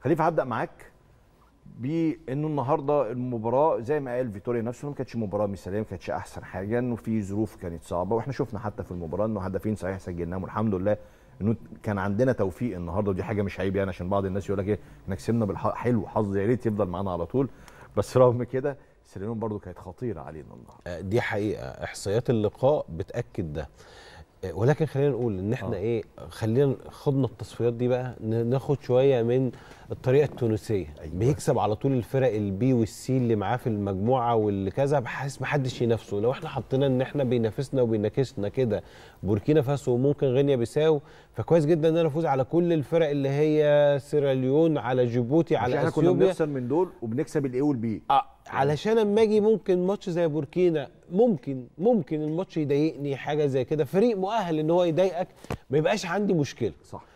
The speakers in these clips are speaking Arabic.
خليفه هبدا معاك بانه النهارده المباراه زي ما قال فيتوريا نفسه ما كانتش مباراه مثاليه ما كانتش احسن حاجه انه في ظروف كانت صعبه واحنا شفنا حتى في المباراه انه هدفين صحيح سجلناهم والحمد لله انه كان عندنا توفيق النهارده ودي حاجه مش عيب يعني عشان بعض الناس يقول لك ايه احنا كسبنا بالحق حلو حظ يا ريت يفضل معانا على طول بس رغم كده سيرينون برضو كانت خطيره علينا النهارده آه، دي حقيقه احصائيات اللقاء بتاكد ده آه، ولكن خلينا نقول ان احنا آه. ايه خلينا خدنا التصفيات دي بقى ناخد شويه من الطريقه التونسيه أيوة. بيكسب على طول الفرق البي والسي اللي معاه في المجموعه واللي كذا بحيث ما حدش ينافسه لو احنا حطينا ان احنا بينافسنا وبيناكسنا كده بوركينا فاسو وممكن غينيا بيساو فكويس جدا ان انا افوز على كل الفرق اللي هي سيراليون على جيبوتي على احنا كنا بنخسر من دول وبنكسب الاي والبي آه. علشان اما اجي ممكن ماتش زي بوركينا ممكن ممكن الماتش يضايقني حاجه زي كده فريق مؤهل ان هو يضايقك ما يبقاش عندي مشكله صح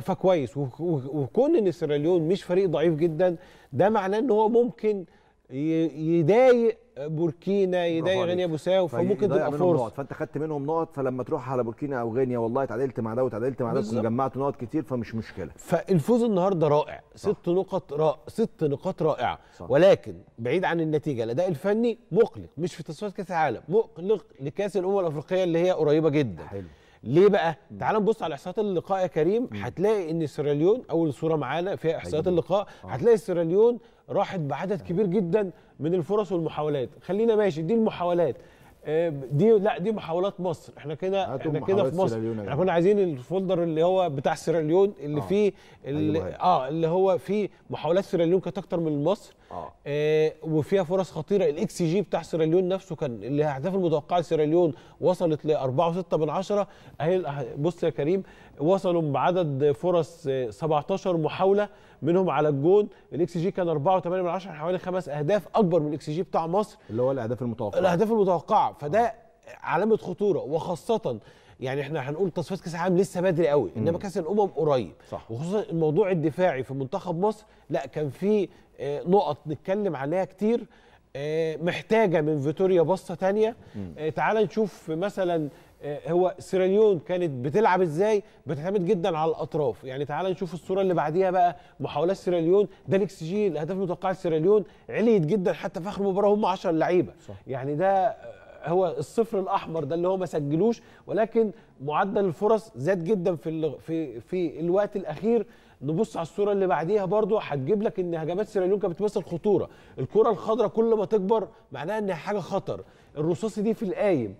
فكويس وكون ان سيراليون مش فريق ضعيف جدا ده معناه ان هو ممكن يضايق بوركينا يضايق غينيا بوساو فممكن تبقى فرصه فانت خدت منهم نقط فلما تروح على بوركينا او غينيا والله اتعادلت مع ده واتعادلت مع ده وجمعت نقط كتير فمش مشكله فالفوز النهارده رائع صح. ست نقط رائع ست نقاط رائعه صح. ولكن بعيد عن النتيجه الاداء الفني مقلق مش في تصفيات كاس العالم مقلق لكاس الامم الافريقيه اللي هي قريبه جدا حلو. ليه بقى؟ تعال نبص على احصاءات اللقاء يا كريم هتلاقي ان سيراليون اول صوره معانا فيها احصاءات اللقاء آه. هتلاقي سيراليون راحت بعدد كبير جدا من الفرص والمحاولات خلينا ماشي دي المحاولات آه، دي لا دي محاولات مصر احنا كده احنا كده في مصر احنا كنا عايزين الفولدر اللي هو بتاع سيراليون اللي آه. فيه أيوه، اللي أيوة. اه اللي هو فيه محاولات سيراليون كانت اكتر من مصر اه, آه وفيها فرص خطيره الاكس جي بتاع سيراليون نفسه كان الاهداف المتوقعه لسيراليون وصلت ل 4.6 من 10 اهي بص يا كريم وصلوا بعدد فرص 17 آه، محاوله منهم على الجون الاكس جي كان 4.8 من 10 حوالي خمس اهداف اكبر من الاكس جي بتاع مصر اللي هو الاهداف المتوقعه الاهداف المتوقعه فده آه. علامه خطوره وخاصه يعني احنا هنقول تصفيات كاس العالم لسه بدري قوي انما كاس الامم قريب صح. وخصوصا الموضوع الدفاعي في منتخب مصر لا كان في آه، نقط نتكلم عليها كتير آه، محتاجه من فيتوريا بصه تانية آه، تعال نشوف مثلا هو سيراليون كانت بتلعب ازاي بتعتمد جدا على الاطراف يعني تعال نشوف الصوره اللي بعديها بقى محاولات سيراليون ده الاكس جي الاهداف المتوقعه لسيراليون عليت جدا حتى في اخر مباراه هم 10 لعيبه يعني ده هو الصفر الاحمر ده اللي هو ما سجلوش ولكن معدل الفرص زاد جدا في في في الوقت الاخير نبص على الصوره اللي بعديها برضو هتجيب لك ان هجمات سيراليون كانت بتمثل خطوره الكره الخضراء كل ما تكبر معناها انها حاجه خطر الرصاصي دي في القايم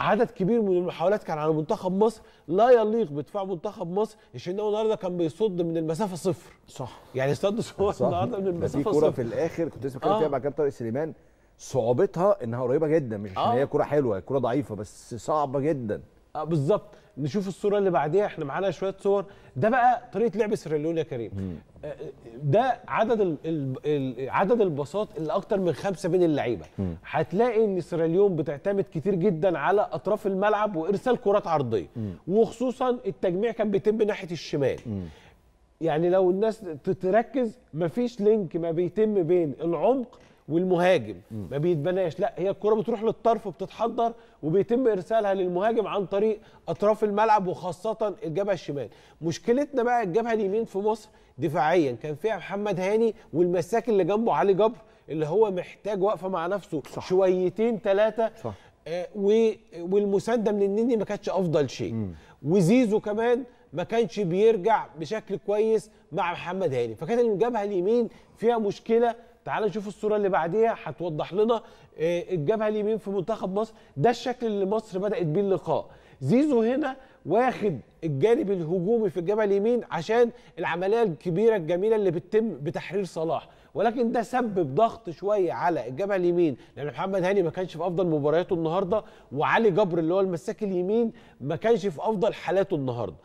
عدد كبير من المحاولات كان على منتخب مصر لا يليق بدفاع منتخب مصر الشناوي النهارده كان بيصد من المسافه صفر صح يعني صد صح النهارده من المسافه صفر في كوره في الاخر كنت لسه بتكلم فيها آه. مع كابتن سليمان صعوبتها انها قريبه جدا مش عشان آه. هي كره حلوه كره ضعيفه بس صعبه جدا اه بالظبط نشوف الصوره اللي بعديها احنا معانا شويه صور ده بقى طريقه لعب سيراليون يا كريم آه، آه، ده عدد الـ الـ عدد الباصات اللي اكتر من خمسه بين اللعيبه هتلاقي ان سيراليون بتعتمد كتير جدا على اطراف الملعب وارسال كرات عرضيه وخصوصا التجميع كان بيتم ناحيه الشمال مم. يعني لو الناس تركز مفيش لينك ما بيتم بين العمق والمهاجم ما بيتبناش لا هي الكره بتروح للطرف وبتتحضر وبيتم ارسالها للمهاجم عن طريق اطراف الملعب وخاصه الجبهه الشمال مشكلتنا بقى الجبهه اليمين في مصر دفاعيا كان فيها محمد هاني والمساك اللي جنبه علي جبر اللي هو محتاج وقفه مع نفسه صح. شويتين ثلاثه آه والمسانده من النني ما كانتش افضل شيء م. وزيزو كمان ما كانش بيرجع بشكل كويس مع محمد هاني فكانت الجبهه اليمين فيها مشكله تعالى نشوف الصوره اللي بعديها هتوضح لنا آه، الجبهه اليمين في منتخب مصر ده الشكل اللي مصر بدات بيه اللقاء زيزو هنا واخد الجانب الهجومي في الجبهه اليمين عشان العمليه الكبيره الجميله اللي بتتم بتحرير صلاح ولكن ده سبب ضغط شويه على الجبهه اليمين لان محمد هاني ما كانش في افضل مبارياته النهارده وعلي جبر اللي هو المساك اليمين ما كانش في افضل حالاته النهارده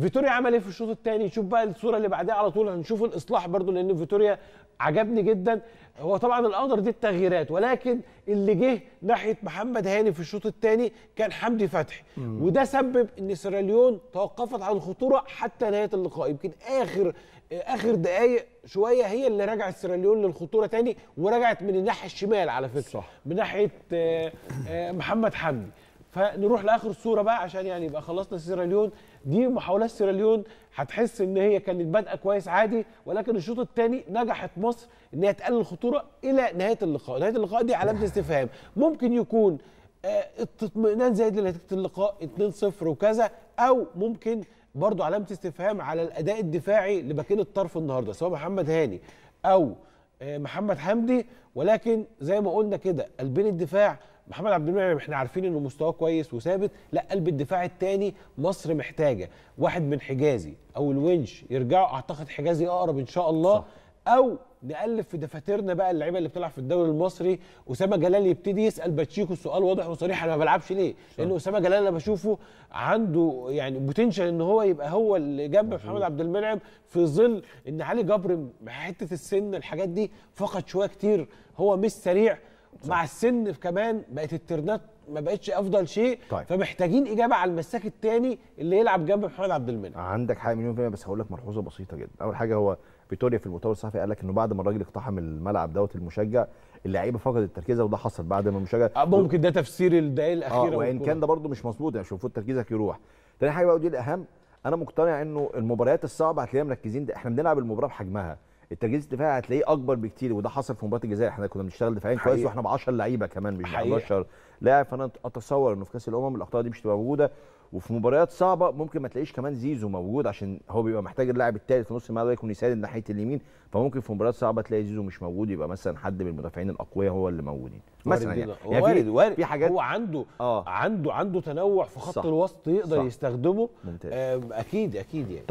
فيتوريا عمل ايه في الشوط الثاني شوف بقى الصوره اللي بعدها على طول هنشوف الاصلاح برضو لان فيتوريا عجبني جدا هو طبعا الاقدر دي التغييرات ولكن اللي جه ناحيه محمد هاني في الشوط الثاني كان حمدي فتحي وده سبب ان سيراليون توقفت عن الخطوره حتى نهايه اللقاء يمكن اخر اخر دقائق شويه هي اللي رجعت سيراليون للخطوره تاني ورجعت من الناحيه الشمال على فكره صح. من ناحيه آه، آه، محمد حمدي فنروح لاخر صوره بقى عشان يعني يبقى خلصنا سيراليون دي محاولات سيراليون هتحس ان هي كانت بادئه كويس عادي ولكن الشوط الثاني نجحت مصر ان هي تقلل الخطوره الى نهايه اللقاء، نهايه اللقاء دي علامه آه. استفهام، ممكن يكون آه، اطمئنان زايد لنتيجه اللقاء 2-0 وكذا او ممكن برضو علامه استفهام على الاداء الدفاعي لباكين الطرف النهارده سواء محمد هاني او آه، محمد حمدي ولكن زي ما قلنا كده قلبين الدفاع محمد عبد المنعم احنا عارفين انه مستواه كويس وثابت لا قلب الدفاع الثاني مصر محتاجه واحد من حجازي او الونش يرجعوا اعتقد حجازي اقرب ان شاء الله صح. او نقلب في دفاترنا بقى اللعيبه اللي بتلعب في الدوري المصري اسامه جلال يبتدي يسال باتشيكو السؤال واضح وصريح انا ما بلعبش ليه لان اسامه جلال انا بشوفه عنده يعني بوتنشال ان هو يبقى هو اللي جنب محمد عبد المنعم في ظل ان علي جبر حته السن الحاجات دي فقد شويه كتير هو مش سريع صح. مع السن كمان بقت الترنات ما بقتش افضل شيء طيب. فمحتاجين اجابه على المساك الثاني اللي يلعب جنب محمد عبد المنعم عندك حاجه مليون في بس هقول لك ملحوظه بسيطه جدا اول حاجه هو فيتوريا في المؤتمر الصحفي قال لك انه بعد ما الراجل اقتحم الملعب دوت المشجع اللعيبه فقدت تركيزها وده حصل بعد ما المشجع أه ممكن ده تفسير الدقائق آه، الاخيره آه وان كان ده برده مش مظبوط يعني المفروض تركيزك يروح تاني حاجه بقى ودي الاهم انا مقتنع انه المباريات الصعبه هتلاقيها مركزين ده احنا بنلعب المباراه بحجمها التركيز الدفاعي هتلاقيه اكبر بكتير وده حصل في مباراه الجزائر احنا كنا بنشتغل دفاعيا كويس واحنا ب 10 لعيبه كمان مش 11 لاعب فانا اتصور انه في كاس الامم الاخطاء دي مش هتبقى موجوده وفي مباريات صعبه ممكن ما تلاقيش كمان زيزو موجود عشان هو بيبقى محتاج اللاعب الثالث في نص الملعب يكون يساند ناحيه اليمين فممكن في مباريات صعبه تلاقي زيزو مش موجود يبقى مثلا حد من المدافعين الاقوياء هو اللي موجودين مثلا يعني, يعني وارد وارد في حاجات هو عنده آه عنده عنده تنوع في خط الوسط يقدر صح يستخدمه آه اكيد اكيد يعني